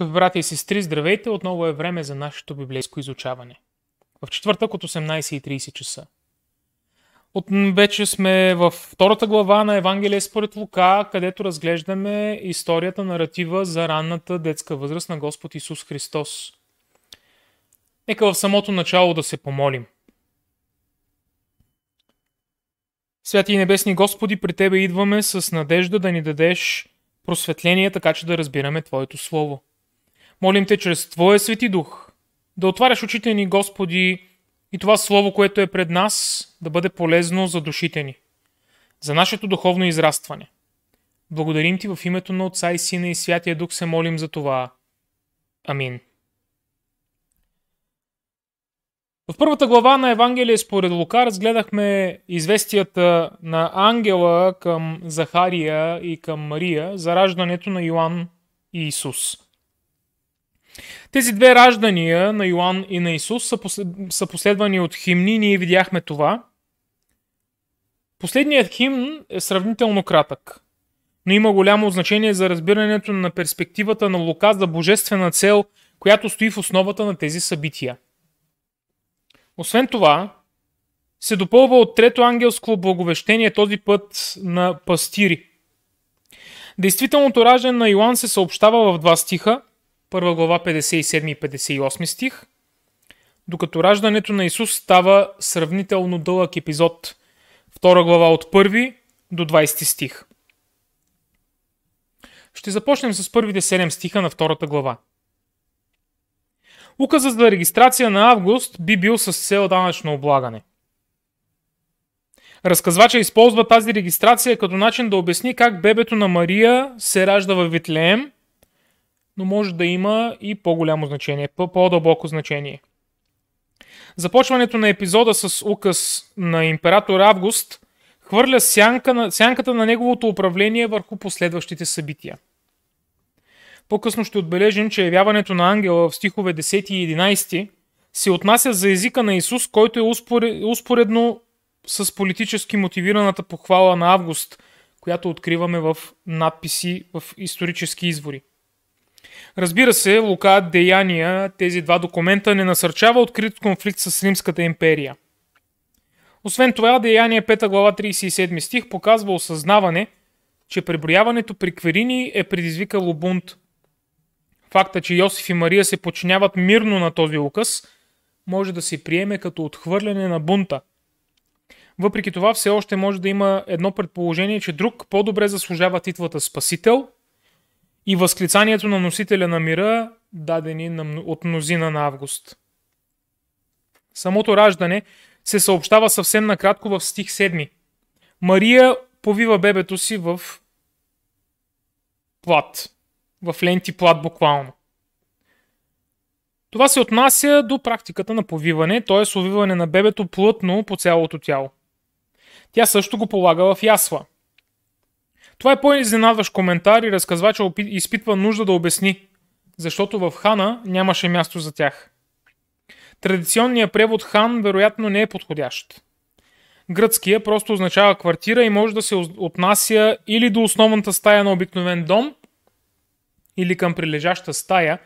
Скъпи брати и сестри, здравейте! Отново е време за нашето библейско изучаване. В четвъртък от 18.30 часа. От, вече сме в втората глава на Евангелие според Лука, където разглеждаме историята, наратива за ранната детска възраст на Господ Исус Христос. Нека в самото начало да се помолим. Святи и Небесни Господи, при Тебе идваме с надежда да ни дадеш просветление, така че да разбираме Твоето Слово. Молим Те чрез Твоя Свети Дух да отваряш очите ни, Господи, и това Слово, което е пред нас, да бъде полезно за душите ни, за нашето духовно израстване. Благодарим Ти в името на Отца и Сина и Святия Дух се молим за това. Амин. В първата глава на Евангелие според Лука разгледахме известията на ангела към Захария и към Мария за раждането на Йоанн и Исус – тези две раждания на Йоан и на Исус са, последвани от химни, ние видяхме това. Последният химн е сравнително кратък, но има голямо значение за разбирането на перспективата на Лука за божествена цел, която стои в основата на тези събития. Освен това, се допълва от трето ангелско благовещение този път на пастири. Действителното раждане на Йоанн се съобщава в два стиха – 1 глава 57 и 58 стих, докато раждането на Исус става сравнително дълъг епизод, втора глава от 1 до 20 стих. Ще започнем с първите 7 стиха на втората глава. Указът за регистрация на август би бил с цел данъчно облагане. Разказвача използва тази регистрация като начин да обясни как бебето на Мария се ражда в Витлеем – но може да има и по-голямо значение, по-дълбоко значение. Започването на епизода с указ на император Август хвърля сянка на, сянката на неговото управление върху последващите събития. По-късно ще отбележим, че явяването на ангела в стихове 10 и 11 се отнася за езика на Исус, който е успоредно с политически мотивираната похвала на Август, която откриваме в надписи в исторически извори. Разбира се, Лука Деяния, тези два документа, не насърчава открит конфликт с Римската империя. Освен това, Деяние 5 глава 37 стих показва осъзнаване, че преброяването при Кверини е предизвикало бунт. Факта, че Йосиф и Мария се подчиняват мирно на този указ, може да се приеме като отхвърляне на бунта. Въпреки това, все още може да има едно предположение, че друг по-добре заслужава титлата Спасител – и възклицанието на носителя на мира, дадени от мнозина на август. Самото раждане се съобщава съвсем накратко в стих 7. Мария повива бебето си в плат, в ленти плат буквално. Това се отнася до практиката на повиване, т.е. увиване на бебето плътно по цялото тяло. Тя също го полага в ясла. Това е по-изненадващ коментар и разказвача изпитва нужда да обясни, защото в Хана нямаше място за тях. Традиционният превод Хан вероятно не е подходящ. Гръцкия просто означава квартира и може да се отнася или до основната стая на обикновен дом, или към прилежаща стая,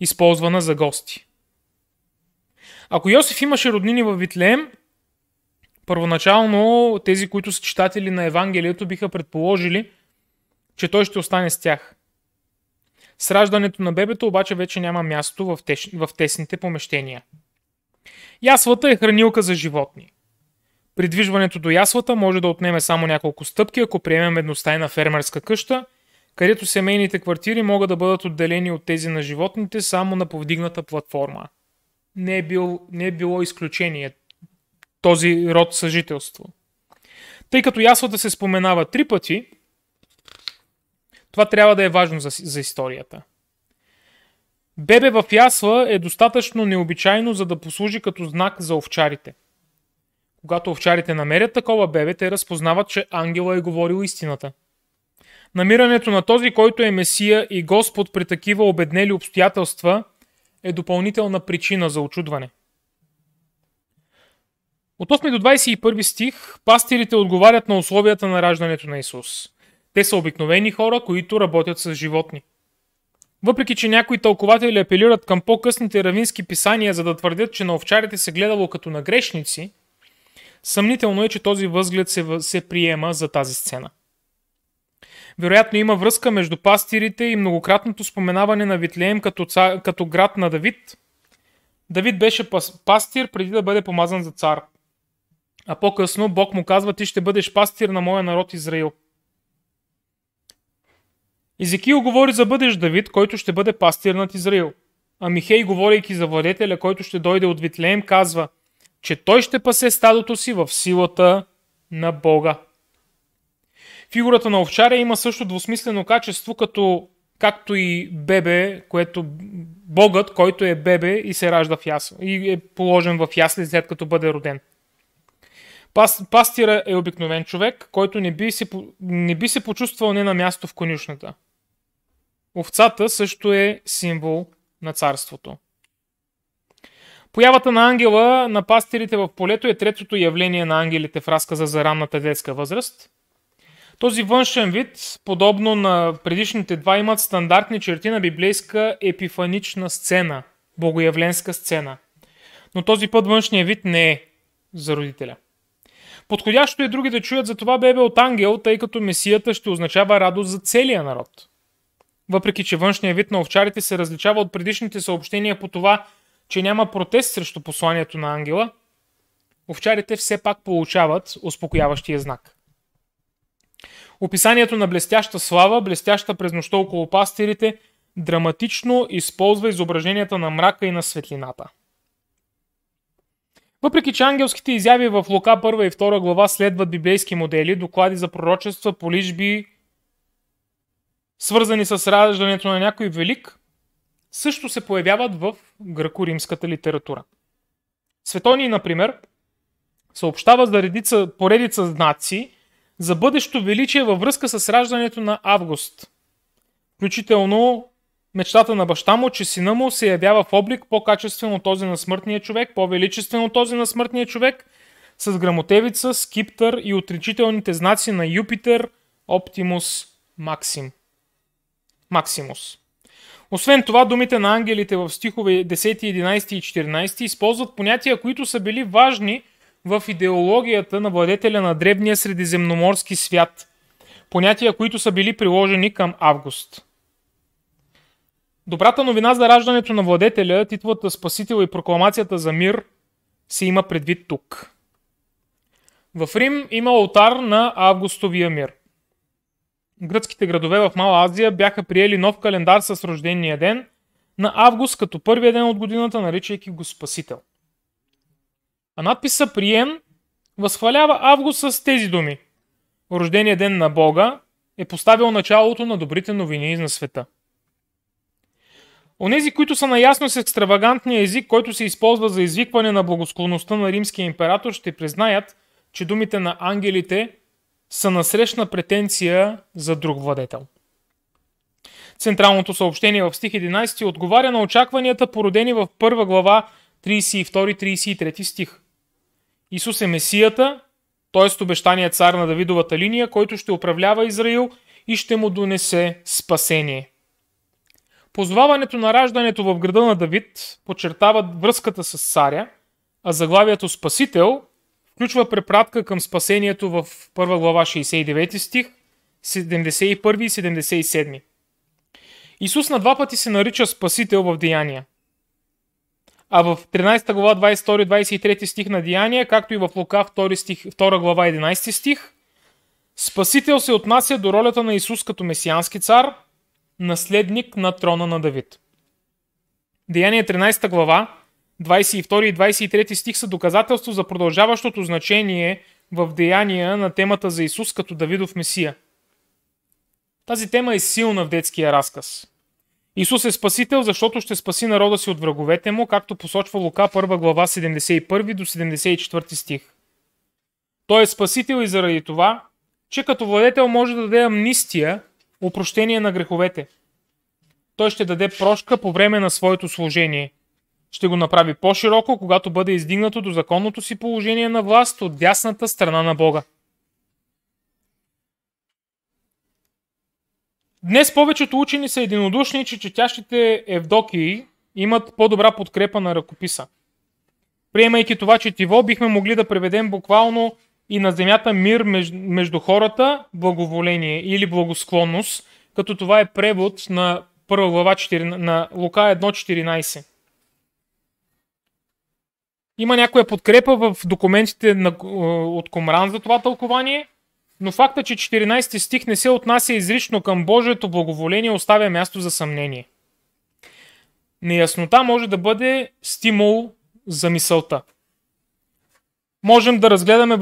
използвана за гости. Ако Йосиф имаше роднини в Витлеем, първоначално тези, които са читатели на Евангелието, биха предположили, че той ще остане с тях. С раждането на бебето обаче вече няма място в, теш... в тесните помещения. Ясвата е хранилка за животни. Придвижването до яслата може да отнеме само няколко стъпки, ако приемем едностайна фермерска къща, където семейните квартири могат да бъдат отделени от тези на животните само на повдигната платформа. Не е, бил, не е било изключение този род съжителство. Тъй като яслата се споменава три пъти – това трябва да е важно за, за историята. Бебе в ясла е достатъчно необичайно, за да послужи като знак за овчарите. Когато овчарите намерят такова бебе, те разпознават, че ангела е говорил истината. Намирането на този, който е Месия и Господ при такива обеднели обстоятелства, е допълнителна причина за очудване. От 8 до 21 стих пастирите отговарят на условията на раждането на Исус – те са обикновени хора, които работят с животни. Въпреки, че някои тълкователи апелират към по-късните равински писания, за да твърдят, че на овчарите се гледало като на грешници, съмнително е, че този възглед се, се приема за тази сцена. Вероятно има връзка между пастирите и многократното споменаване на Витлеем като, ца, като град на Давид. Давид беше пас, пастир преди да бъде помазан за цар. А по-късно Бог му казва, ти ще бъдеш пастир на моя народ Израил. Езекиил говори за бъдещ Давид, който ще бъде пастир над Израил. А Михей, говорейки за владетеля, който ще дойде от Витлеем, казва, че той ще пасе стадото си в силата на Бога. Фигурата на овчаря има също двусмислено качество, като както и бебе, което богът, който е бебе и се ражда в ясла, и е положен в ясли след като бъде роден. Пас, пастира е обикновен човек, който не би, се, не би се почувствал не на място в конюшната. Овцата също е символ на царството. Появата на ангела на пастирите в полето е третото явление на ангелите в разказа за ранната детска възраст. Този външен вид, подобно на предишните два, имат стандартни черти на библейска епифанична сцена, богоявленска сцена. Но този път външният вид не е за родителя. Подходящо е други да чуят за това бебе от ангел, тъй като Месията ще означава радост за целия народ – въпреки че външният вид на овчарите се различава от предишните съобщения по това, че няма протест срещу посланието на ангела, овчарите все пак получават успокояващия знак. Описанието на блестяща слава, блестяща през нощта около пастирите, драматично използва изображенията на мрака и на светлината. Въпреки че ангелските изяви в Лука 1 и 2 глава следват библейски модели, доклади за пророчества, полижби, свързани с раждането на някой велик, също се появяват в гръко-римската литература. Светоний, например, съобщава за редица, поредица знаци за бъдещо величие във връзка с раждането на Август. Включително мечтата на баща му, че сина му се явява в облик по-качествен от този на смъртния човек, по-величествен от този на смъртния човек, с грамотевица, скиптър и отричителните знаци на Юпитер, Оптимус, Максим. Максимус. Освен това, думите на ангелите в стихове 10, 11 и 14 използват понятия, които са били важни в идеологията на владетеля на древния средиземноморски свят. Понятия, които са били приложени към Август. Добрата новина за раждането на владетеля, титлата Спасител и прокламацията за мир се има предвид тук. В Рим има алтар на Августовия мир гръцките градове в Мала Азия бяха приели нов календар с рождения ден на август като първия ден от годината, наричайки го Спасител. А надписа Прием възхвалява август с тези думи. Рождения ден на Бога е поставил началото на добрите новини на света. Онези, които са наясно с екстравагантния език, който се използва за извикване на благосклонността на римския император, ще признаят, че думите на ангелите са насрещна претенция за друг владетел. Централното съобщение в стих 11 отговаря на очакванията, породени в първа глава 32-33 стих. Исус е Месията, т.е. обещания цар на Давидовата линия, който ще управлява Израил и ще му донесе спасение. Позваването на раждането в града на Давид подчертава връзката с царя, а заглавието Спасител Включва препратка към спасението в първа глава 69 стих, 71 и 77. Исус на два пъти се нарича Спасител в Деяния. А в 13 глава 22-23 стих на Деяния, както и в Лука 2, стих, 2 глава 11 стих, Спасител се отнася до ролята на Исус като месиански цар, наследник на трона на Давид. Деяние 13 глава, 22 и 23 стих са доказателство за продължаващото значение в деяния на темата за Исус като Давидов Месия. Тази тема е силна в детския разказ. Исус е спасител, защото ще спаси народа си от враговете му, както посочва Лука 1 глава 71 до 74 стих. Той е спасител и заради това, че като владетел може да даде амнистия, опрощение на греховете. Той ще даде прошка по време на своето служение – ще го направи по-широко, когато бъде издигнато до законното си положение на власт от дясната страна на Бога. Днес повечето учени са единодушни, че четящите Евдокии имат по-добра подкрепа на ръкописа. Приемайки това четиво, бихме могли да преведем буквално и на земята мир между хората, благоволение или благосклонност, като това е превод на първа глава 4, на Лука 1.14. Има някоя подкрепа в документите на, е, от Комран за това тълкование, но факта, че 14 стих не се отнася изрично към Божието благоволение, оставя място за съмнение. Неяснота може да бъде стимул за мисълта. Можем да разгледаме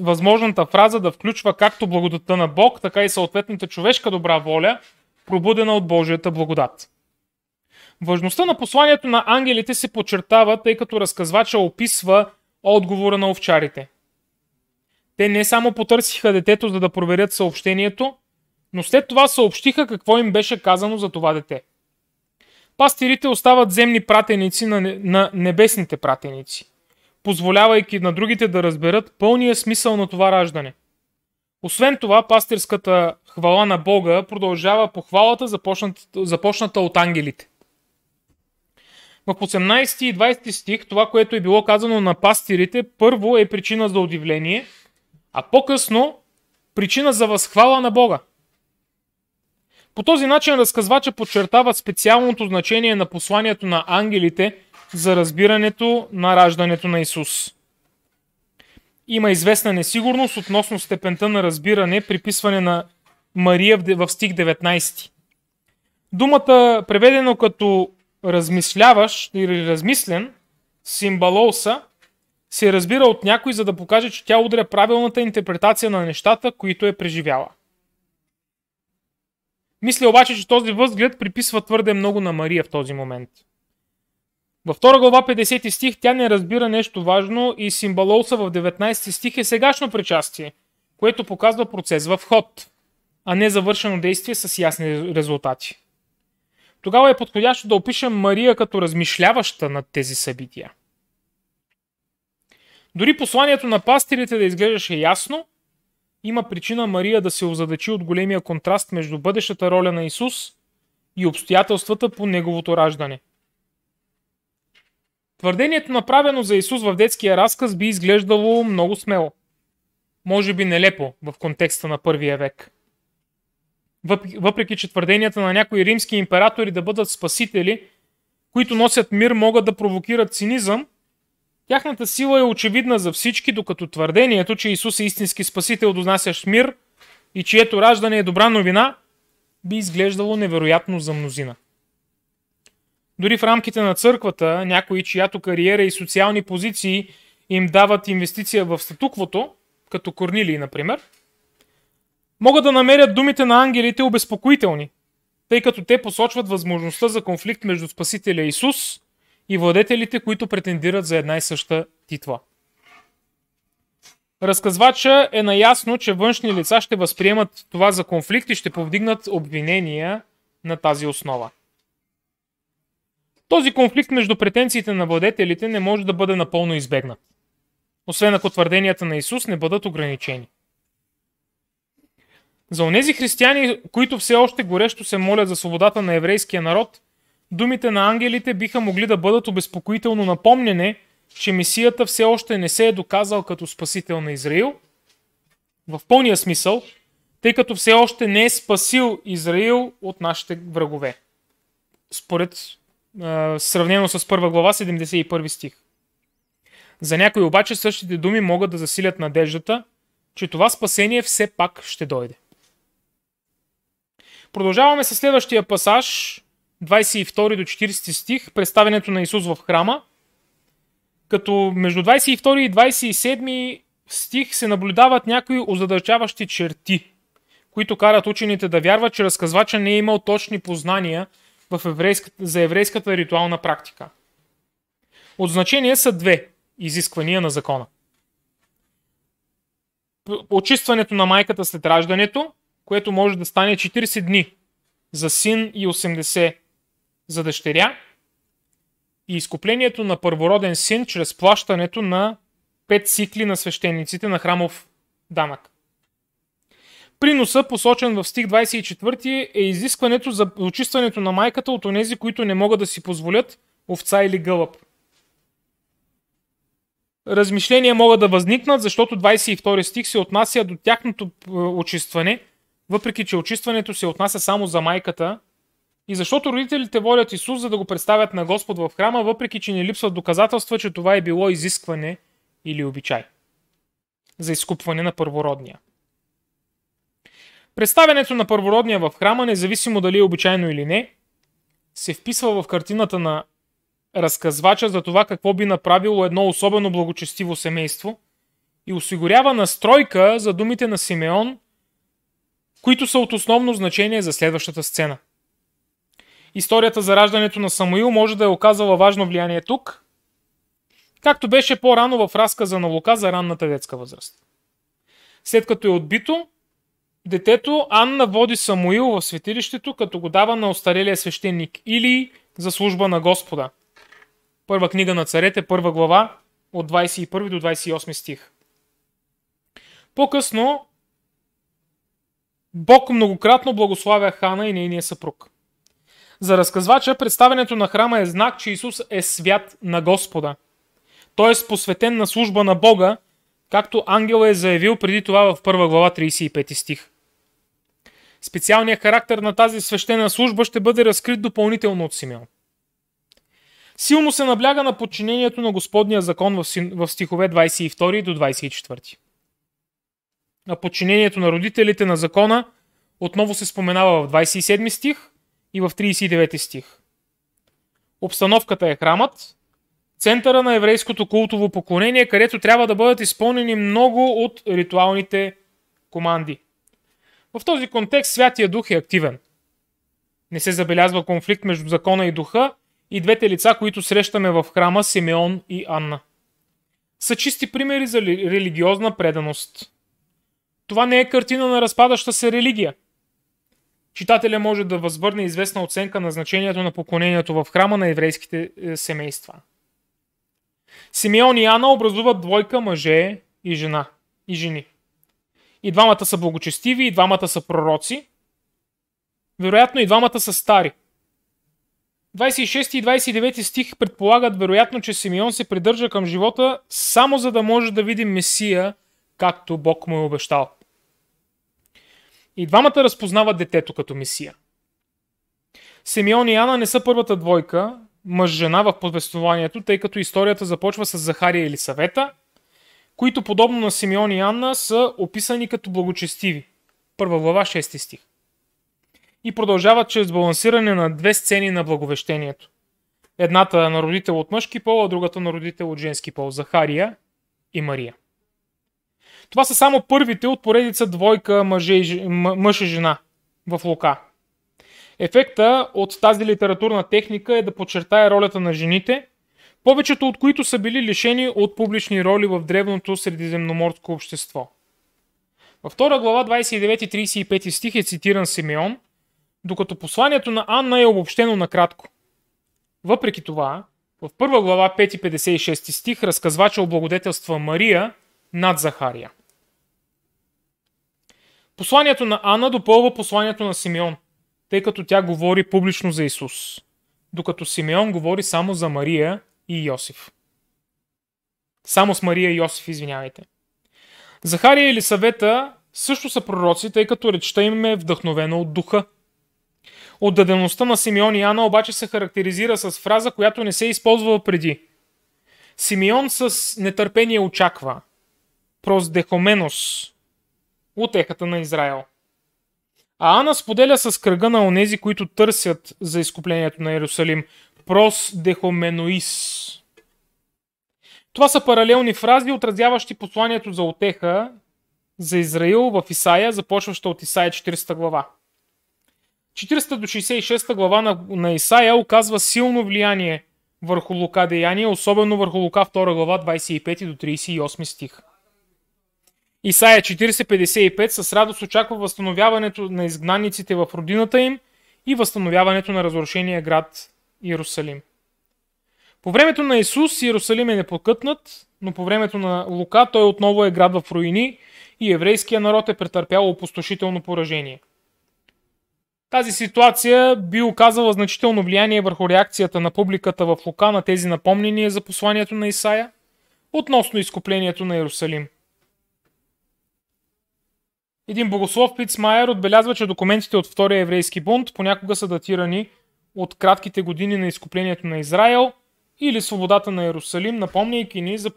възможната фраза да включва както благодата на Бог, така и съответната човешка добра воля, пробудена от Божията благодат. Важността на посланието на ангелите се подчертава, тъй като разказвача описва отговора на овчарите. Те не само потърсиха детето, за да проверят съобщението, но след това съобщиха какво им беше казано за това дете. Пастирите остават земни пратеници на, небесните пратеници, позволявайки на другите да разберат пълния смисъл на това раждане. Освен това, пастирската хвала на Бога продължава похвалата, започната от ангелите в 18 и 20 стих това, което е било казано на пастирите, първо е причина за удивление, а по-късно причина за възхвала на Бога. По този начин разказвача подчертава специалното значение на посланието на ангелите за разбирането на раждането на Исус. Има известна несигурност относно степента на разбиране, приписване на Мария в стих 19. Думата, преведено като размисляваш или размислен, симбалоса, се разбира от някой, за да покаже, че тя удря правилната интерпретация на нещата, които е преживяла. Мисля обаче, че този възглед приписва твърде много на Мария в този момент. Във втора глава 50 стих тя не разбира нещо важно и симбалоса в 19 стих е сегашно причастие, което показва процес в ход, а не завършено действие с ясни резултати тогава е подходящо да опишем Мария като размишляваща над тези събития. Дори посланието на пастирите да изглеждаше ясно, има причина Мария да се озадачи от големия контраст между бъдещата роля на Исус и обстоятелствата по неговото раждане. Твърдението направено за Исус в детския разказ би изглеждало много смело. Може би нелепо в контекста на първия век – въпреки че твърденията на някои римски императори да бъдат спасители, които носят мир, могат да провокират цинизъм, тяхната сила е очевидна за всички, докато твърдението, че Исус е истински спасител, дознасящ мир и чието раждане е добра новина, би изглеждало невероятно за мнозина. Дори в рамките на църквата, някои, чиято кариера и социални позиции им дават инвестиция в статуквото, като Корнилий, например – могат да намерят думите на ангелите обезпокоителни, тъй като те посочват възможността за конфликт между Спасителя Исус и владетелите, които претендират за една и съща титла. Разказвача е наясно, че външни лица ще възприемат това за конфликт и ще повдигнат обвинения на тази основа. Този конфликт между претенциите на владетелите не може да бъде напълно избегнат, освен ако твърденията на Исус не бъдат ограничени. За онези християни, които все още горещо се молят за свободата на еврейския народ, думите на ангелите биха могли да бъдат обезпокоително напомнене, че Месията все още не се е доказал като спасител на Израил, в пълния смисъл, тъй като все още не е спасил Израил от нашите врагове. Според е, сравнено с първа глава, 71 стих. За някои обаче същите думи могат да засилят надеждата, че това спасение все пак ще дойде. Продължаваме с следващия пасаж, 22 до 40 стих, представенето на Исус в храма. Като между 22 и 27 стих се наблюдават някои озадачаващи черти, които карат учените да вярват, че разказвача не е имал точни познания в еврейската, за еврейската ритуална практика. От значение са две изисквания на закона. Очистването на майката след раждането което може да стане 40 дни за син и 80 за дъщеря. И изкуплението на първороден син чрез плащането на 5 цикли на свещениците на храмов данък. Приноса, посочен в стих 24, е изискването за очистването на майката от онези, които не могат да си позволят овца или гълъб. Размишления могат да възникнат, защото 22 стих се отнася до тяхното е, очистване – въпреки че очистването се отнася само за майката, и защото родителите водят Исус, за да го представят на Господ в храма, въпреки че не липсват доказателства, че това е било изискване или обичай за изкупване на първородния. Представянето на първородния в храма, независимо дали е обичайно или не, се вписва в картината на разказвача за това какво би направило едно особено благочестиво семейство и осигурява настройка за думите на Симеон – които са от основно значение за следващата сцена. Историята за раждането на Самуил може да е оказала важно влияние тук, както беше по-рано в разказа на Лука за ранната детска възраст. След като е отбито, детето Анна води Самуил в светилището, като го дава на остарелия свещеник или за служба на Господа. Първа книга на царете, първа глава, от 21 до 28 стих. По-късно Бог многократно благославя Хана и нейния съпруг. За разказвача представенето на храма е знак, че Исус е свят на Господа. Той е посветен на служба на Бога, както ангел е заявил преди това в 1 глава 35 стих. Специалният характер на тази свещена служба ще бъде разкрит допълнително от Симеон. Силно се набляга на подчинението на Господния закон в стихове 22 до 24 на подчинението на родителите на закона отново се споменава в 27 стих и в 39 стих. Обстановката е храмът, центъра на еврейското култово поклонение, където трябва да бъдат изпълнени много от ритуалните команди. В този контекст Святия Дух е активен. Не се забелязва конфликт между закона и духа и двете лица, които срещаме в храма Симеон и Анна. Са чисти примери за религиозна преданост. Това не е картина на разпадаща се религия. Читателя може да възвърне известна оценка на значението на поклонението в храма на еврейските е, семейства. Симеон и Ана образуват двойка мъже и жена и жени. И двамата са благочестиви, и двамата са пророци. Вероятно и двамата са стари. 26 и 29 стих предполагат вероятно, че Симеон се придържа към живота само за да може да види Месия, както Бог му е обещал. И двамата разпознават детето като Месия. Симеон и Ана не са първата двойка, мъж-жена в повествованието, тъй като историята започва с Захария или Савета, които подобно на Симеон и Анна са описани като благочестиви. Първа глава, 6 стих. И продължават чрез балансиране на две сцени на благовещението. Едната на родител от мъжки пол, а другата на родител от женски пол – Захария и Мария. Това са само първите от поредица двойка мъже и, мъж и жена в Лука. Ефекта от тази литературна техника е да подчертая ролята на жените, повечето от които са били лишени от публични роли в древното средиземноморско общество. Във втора глава 29 35 стих е цитиран Симеон, докато посланието на Анна е обобщено накратко. Въпреки това, в първа глава 5 56 стих разказвача облагодетелства Мария над Захария. Посланието на Анна допълва посланието на Симеон, тъй като тя говори публично за Исус, докато Симеон говори само за Мария и Йосиф. Само с Мария и Йосиф, извинявайте. Захария и Елисавета също са пророци, тъй като речта им е вдъхновена от духа. Отдадеността на Симеон и Ана обаче се характеризира с фраза, която не се е използвала преди. Симеон с нетърпение очаква. Проздехоменос, утехата на Израел. А Ана споделя с кръга на онези, които търсят за изкуплението на Иерусалим. Прос дехоменоис. Това са паралелни фрази, отразяващи посланието за отеха за Израил в Исаия, започваща от Исаия 40 глава. 40 до 66 глава на, на Исаия оказва силно влияние върху Лука деяние, особено върху Лука 2 глава 25 до 38 стих. Исаия 40.55 с радост очаква възстановяването на изгнаниците в родината им и възстановяването на разрушения град Иерусалим. По времето на Исус Иерусалим е непокътнат, но по времето на Лука той отново е град в руини и еврейския народ е претърпял опустошително поражение. Тази ситуация би оказала значително влияние върху реакцията на публиката в Лука на тези напомнения за посланието на Исаия относно изкуплението на Иерусалим – един богослов Пицмайер отбелязва, че документите от Втория еврейски бунт понякога са датирани от кратките години на изкуплението на Израел или свободата на Иерусалим, напомняйки ни за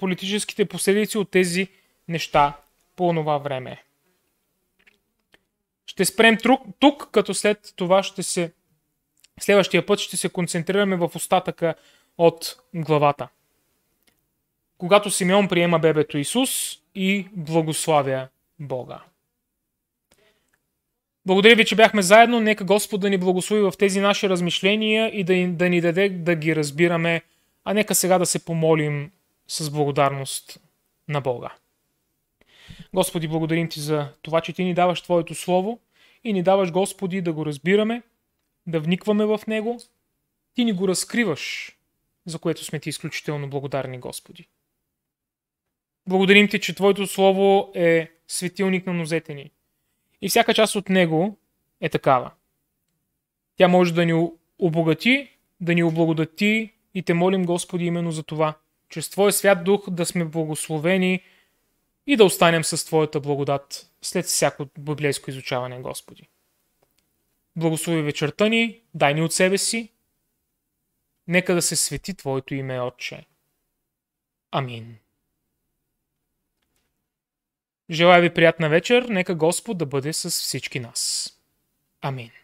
политическите последици от тези неща по това време. Ще спрем тук, тук, като след това ще се. Следващия път ще се концентрираме в остатъка от главата. Когато Симеон приема бебето Исус и благославя Бога. Благодаря ви, че бяхме заедно. Нека Господ да ни благослови в тези наши размишления и да, да ни даде да ги разбираме. А нека сега да се помолим с благодарност на Бога. Господи, благодарим Ти за това, че Ти ни даваш Твоето Слово и ни даваш, Господи, да го разбираме, да вникваме в него. Ти ни го разкриваш, за което сме Ти изключително благодарни, Господи. Благодарим Ти, че Твоето Слово е светилник на нозете ни. И всяка част от него е такава. Тя може да ни обогати, да ни облагодати и те молим Господи именно за това. Чрез Твоя свят дух да сме благословени и да останем с Твоята благодат след всяко библейско изучаване, Господи. Благослови вечерта ни, дай ни от себе си. Нека да се свети Твоето име, Отче. Амин. Желая ви приятна вечер. Нека Господ да бъде с всички нас. Амин.